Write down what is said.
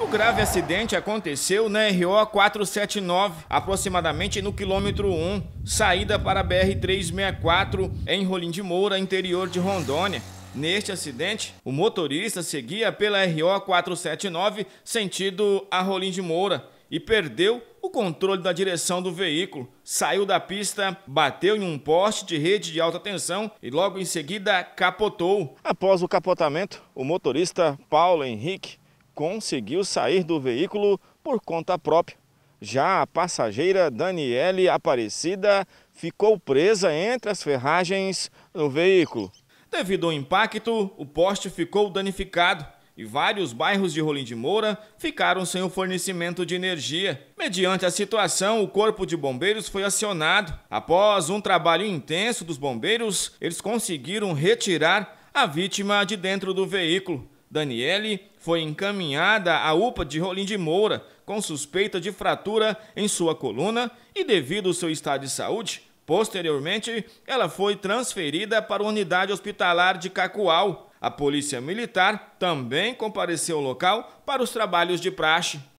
O grave acidente aconteceu na RO 479, aproximadamente no quilômetro 1, saída para a BR 364 em Rolim de Moura, interior de Rondônia. Neste acidente, o motorista seguia pela RO 479 sentido a Rolim de Moura e perdeu o controle da direção do veículo. Saiu da pista, bateu em um poste de rede de alta tensão e logo em seguida capotou. Após o capotamento, o motorista Paulo Henrique conseguiu sair do veículo por conta própria. Já a passageira Daniele Aparecida ficou presa entre as ferragens no veículo. Devido ao impacto, o poste ficou danificado e vários bairros de Rolim de Moura ficaram sem o fornecimento de energia. Mediante a situação, o Corpo de Bombeiros foi acionado. Após um trabalho intenso dos bombeiros, eles conseguiram retirar a vítima de dentro do veículo. Daniele foi encaminhada à UPA de Rolim de Moura com suspeita de fratura em sua coluna e, devido ao seu estado de saúde, posteriormente ela foi transferida para a unidade hospitalar de Cacoal. A polícia militar também compareceu ao local para os trabalhos de praxe.